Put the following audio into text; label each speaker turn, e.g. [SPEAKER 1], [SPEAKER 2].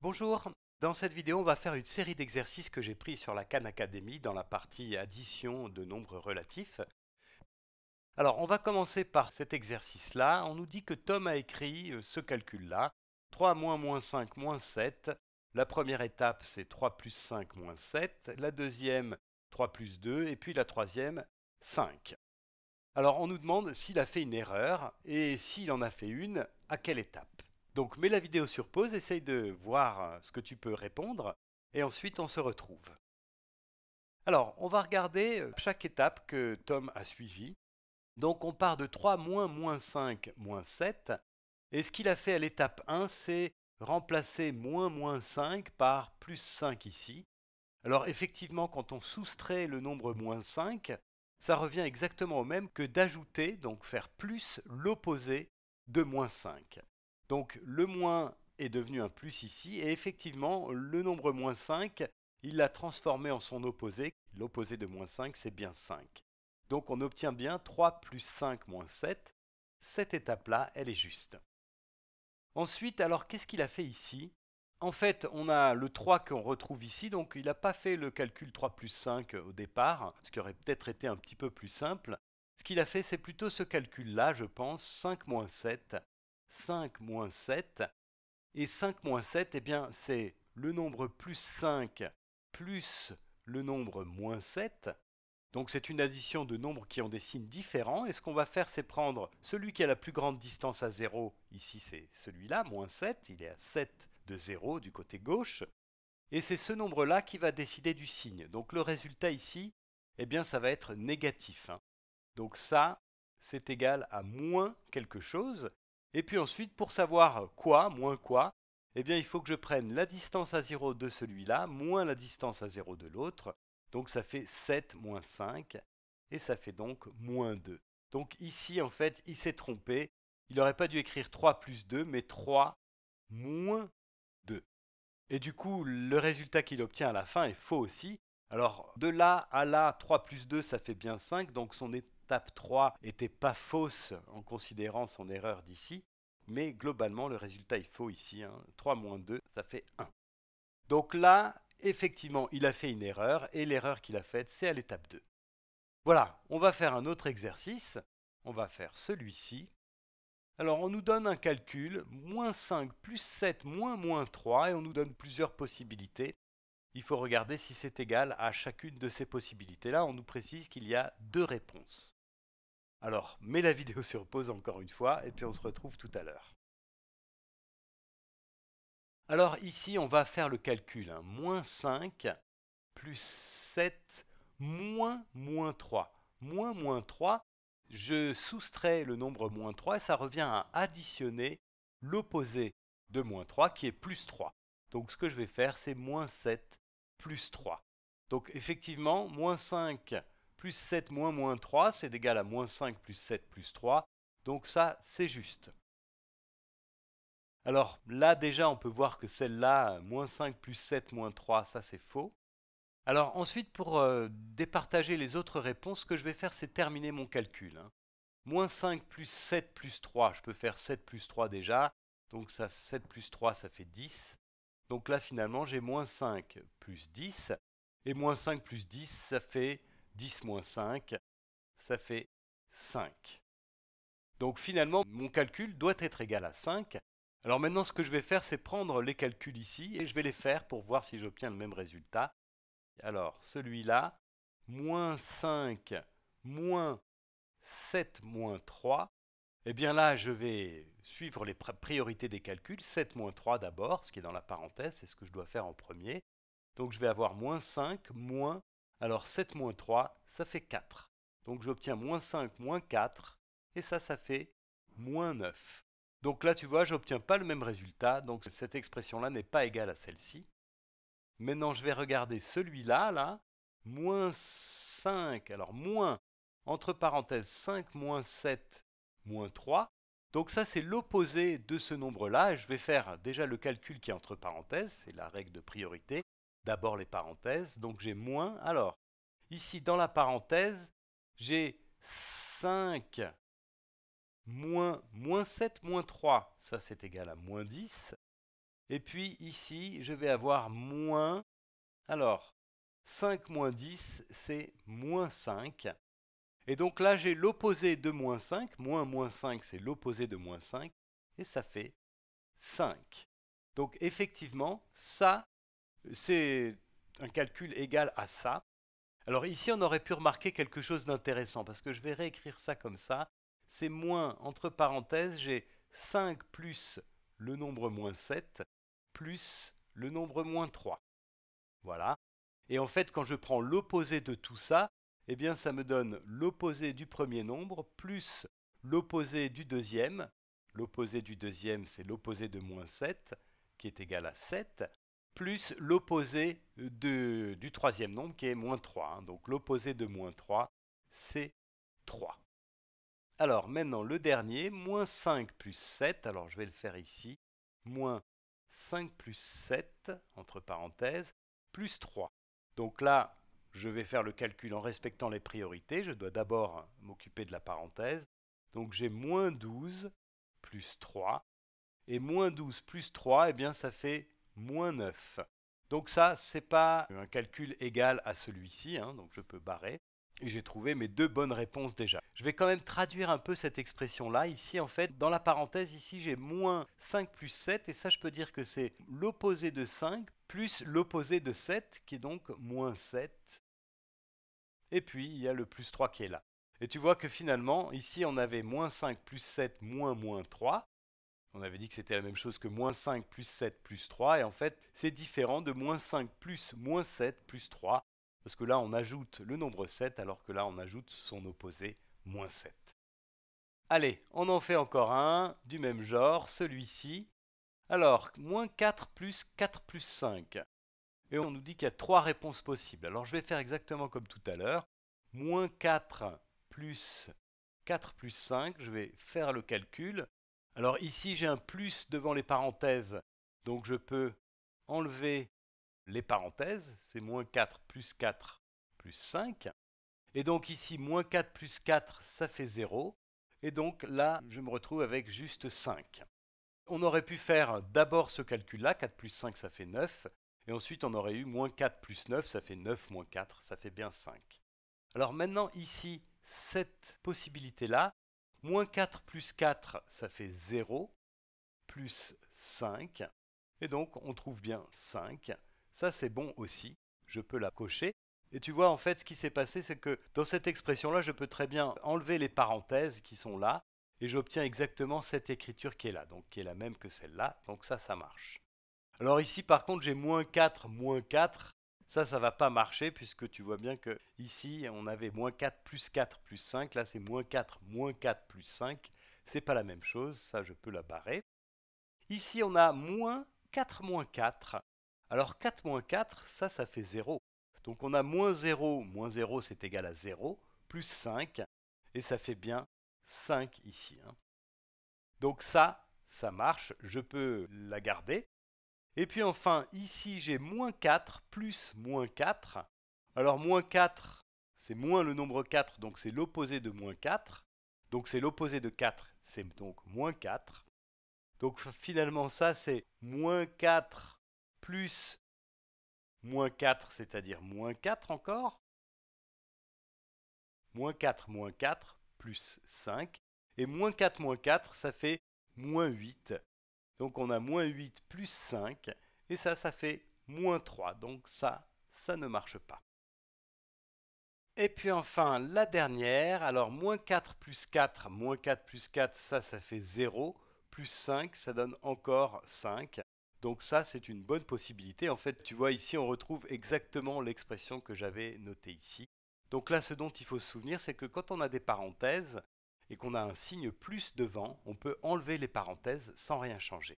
[SPEAKER 1] Bonjour, dans cette vidéo on va faire une série d'exercices que j'ai pris sur la Khan Academy dans la partie addition de nombres relatifs. Alors on va commencer par cet exercice là, on nous dit que Tom a écrit euh, ce calcul là, 3 moins moins 5 moins 7, la première étape c'est 3 plus 5 moins 7, la deuxième 3 plus 2 et puis la troisième 5. Alors on nous demande s'il a fait une erreur et s'il en a fait une, à quelle étape donc mets la vidéo sur pause, essaye de voir euh, ce que tu peux répondre, et ensuite on se retrouve. Alors, on va regarder euh, chaque étape que Tom a suivie. Donc on part de 3, moins, moins 5, moins 7. Et ce qu'il a fait à l'étape 1, c'est remplacer moins, moins 5 par plus 5 ici. Alors effectivement, quand on soustrait le nombre moins 5, ça revient exactement au même que d'ajouter, donc faire plus l'opposé de moins 5. Donc le moins est devenu un plus ici, et effectivement, le nombre moins 5, il l'a transformé en son opposé. L'opposé de moins 5, c'est bien 5. Donc on obtient bien 3 plus 5 moins 7. Cette étape-là, elle est juste. Ensuite, alors qu'est-ce qu'il a fait ici En fait, on a le 3 qu'on retrouve ici, donc il n'a pas fait le calcul 3 plus 5 au départ, ce qui aurait peut-être été un petit peu plus simple. Ce qu'il a fait, c'est plutôt ce calcul-là, je pense, 5 moins 7. 5 moins 7. Et 5 moins 7, eh bien, c'est le nombre plus 5 plus le nombre moins 7. Donc c'est une addition de nombres qui ont des signes différents. Et ce qu'on va faire, c'est prendre celui qui a la plus grande distance à 0. Ici, c'est celui-là, moins 7. Il est à 7 de 0 du côté gauche. Et c'est ce nombre-là qui va décider du signe. Donc le résultat ici, eh bien, ça va être négatif. Hein. Donc ça, c'est égal à moins quelque chose. Et puis ensuite, pour savoir quoi, moins quoi, eh bien il faut que je prenne la distance à 0 de celui-là, moins la distance à 0 de l'autre. Donc ça fait 7 moins 5, et ça fait donc moins 2. Donc ici, en fait, il s'est trompé. Il n'aurait pas dû écrire 3 plus 2, mais 3 moins 2. Et du coup, le résultat qu'il obtient à la fin est faux aussi, alors, de là à là, 3 plus 2, ça fait bien 5, donc son étape 3 n'était pas fausse en considérant son erreur d'ici, mais globalement, le résultat est faux ici. 3 hein. moins 2, ça fait 1. Donc là, effectivement, il a fait une erreur, et l'erreur qu'il a faite, c'est à l'étape 2. Voilà, on va faire un autre exercice. On va faire celui-ci. Alors, on nous donne un calcul, moins 5 plus 7 moins moins 3, et on nous donne plusieurs possibilités il faut regarder si c'est égal à chacune de ces possibilités-là. On nous précise qu'il y a deux réponses. Alors, mets la vidéo sur pause encore une fois, et puis on se retrouve tout à l'heure. Alors ici, on va faire le calcul. Hein. Moins 5, plus 7, moins moins 3. Moins moins 3, je soustrais le nombre moins 3 et ça revient à additionner l'opposé de moins 3 qui est plus 3. Donc ce que je vais faire, c'est moins 7 plus 3. Donc effectivement, moins 5 plus 7 moins moins 3, c'est égal à moins 5 plus 7 plus 3. Donc ça, c'est juste. Alors là déjà, on peut voir que celle-là, moins 5 plus 7 moins 3, ça c'est faux. Alors ensuite, pour euh, départager les autres réponses, ce que je vais faire, c'est terminer mon calcul. Hein. Moins 5 plus 7 plus 3, je peux faire 7 plus 3 déjà. Donc ça, 7 plus 3, ça fait 10. Donc là, finalement, j'ai moins 5 plus 10. Et moins 5 plus 10, ça fait 10 moins 5, ça fait 5. Donc finalement, mon calcul doit être égal à 5. Alors maintenant, ce que je vais faire, c'est prendre les calculs ici et je vais les faire pour voir si j'obtiens le même résultat. Alors, celui-là, moins 5, moins 7, moins 3, eh bien là, je vais suivre les priorités des calculs. 7 moins 3 d'abord, ce qui est dans la parenthèse, c'est ce que je dois faire en premier. Donc je vais avoir moins 5, moins... Alors 7 moins 3, ça fait 4. Donc j'obtiens moins 5, moins 4, et ça, ça fait moins 9. Donc là, tu vois, je n'obtiens pas le même résultat, donc cette expression-là n'est pas égale à celle-ci. Maintenant, je vais regarder celui-là, là, moins 5, alors moins, entre parenthèses, 5 moins 7 moins 3. Donc ça, c'est l'opposé de ce nombre-là. Je vais faire déjà le calcul qui est entre parenthèses, c'est la règle de priorité. D'abord les parenthèses, donc j'ai moins. Alors, ici dans la parenthèse, j'ai 5 moins, moins 7 moins 3, ça c'est égal à moins 10. Et puis ici, je vais avoir moins... Alors, 5 moins 10, c'est moins 5. Et donc là, j'ai l'opposé de moins 5. Moins moins 5, c'est l'opposé de moins 5. Et ça fait 5. Donc effectivement, ça, c'est un calcul égal à ça. Alors ici, on aurait pu remarquer quelque chose d'intéressant, parce que je vais réécrire ça comme ça. C'est moins, entre parenthèses, j'ai 5 plus le nombre moins 7, plus le nombre moins 3. Voilà. Et en fait, quand je prends l'opposé de tout ça, eh bien ça me donne l'opposé du premier nombre plus l'opposé du deuxième. L'opposé du deuxième, c'est l'opposé de moins 7, qui est égal à 7, plus l'opposé du troisième nombre, qui est moins 3. Hein. Donc l'opposé de moins 3, c'est 3. Alors maintenant le dernier, moins 5 plus 7, alors je vais le faire ici, moins 5 plus 7, entre parenthèses, plus 3. Donc là, je vais faire le calcul en respectant les priorités. Je dois d'abord m'occuper de la parenthèse. Donc j'ai moins 12 plus 3. Et moins 12 plus 3, eh bien ça fait moins 9. Donc ça, ce n'est pas un calcul égal à celui-ci, hein. donc je peux barrer. Et j'ai trouvé mes deux bonnes réponses déjà. Je vais quand même traduire un peu cette expression-là. Ici, en fait, dans la parenthèse, ici, j'ai moins 5 plus 7. Et ça, je peux dire que c'est l'opposé de 5 plus l'opposé de 7, qui est donc moins 7 et puis, il y a le plus 3 qui est là. Et tu vois que finalement, ici, on avait moins 5, plus 7, moins moins 3. On avait dit que c'était la même chose que moins 5, plus 7, plus 3. Et en fait, c'est différent de moins 5, plus moins 7, plus 3. Parce que là, on ajoute le nombre 7, alors que là, on ajoute son opposé, moins 7. Allez, on en fait encore un, du même genre, celui-ci. Alors, moins 4 plus 4 plus 5. Et on nous dit qu'il y a trois réponses possibles. Alors je vais faire exactement comme tout à l'heure. Moins 4 plus 4 plus 5, je vais faire le calcul. Alors ici j'ai un plus devant les parenthèses, donc je peux enlever les parenthèses, c'est moins 4 plus 4 plus 5. Et donc ici, moins 4 plus 4, ça fait 0. Et donc là, je me retrouve avec juste 5. On aurait pu faire d'abord ce calcul-là, 4 plus 5, ça fait 9, et ensuite, on aurait eu moins 4 plus 9, ça fait 9 moins 4, ça fait bien 5. Alors maintenant, ici, cette possibilité-là, moins 4 plus 4, ça fait 0, plus 5. Et donc, on trouve bien 5. Ça, c'est bon aussi. Je peux la cocher. Et tu vois, en fait, ce qui s'est passé, c'est que dans cette expression-là, je peux très bien enlever les parenthèses qui sont là, et j'obtiens exactement cette écriture qui est là, donc qui est la même que celle-là. Donc ça, ça marche. Alors ici par contre j'ai moins 4, moins 4. Ça, ça va pas marcher puisque tu vois bien que ici on avait moins 4 plus 4 plus 5. Là c'est moins 4, moins 4 plus 5. n'est pas la même chose, ça je peux la barrer. Ici on a moins 4 moins 4. Alors 4 moins 4, ça ça fait 0. Donc on a moins 0, moins 0 c'est égal à 0, plus 5, et ça fait bien 5 ici. Hein. Donc ça, ça marche, je peux la garder. Et puis enfin, ici, j'ai moins 4 plus moins 4. Alors moins 4, c'est moins le nombre 4, donc c'est l'opposé de moins 4. Donc c'est l'opposé de 4, c'est donc moins 4. Donc finalement, ça, c'est moins 4 plus moins 4, c'est-à-dire moins 4 encore. Moins 4, moins 4, plus 5. Et moins 4, moins 4, ça fait moins 8. Donc on a moins 8 plus 5, et ça, ça fait moins 3. Donc ça, ça ne marche pas. Et puis enfin, la dernière, alors moins 4 plus 4, moins 4 plus 4, ça, ça fait 0, plus 5, ça donne encore 5. Donc ça, c'est une bonne possibilité. En fait, tu vois, ici, on retrouve exactement l'expression que j'avais notée ici. Donc là, ce dont il faut se souvenir, c'est que quand on a des parenthèses, et qu'on a un signe plus devant, on peut enlever les parenthèses sans rien changer.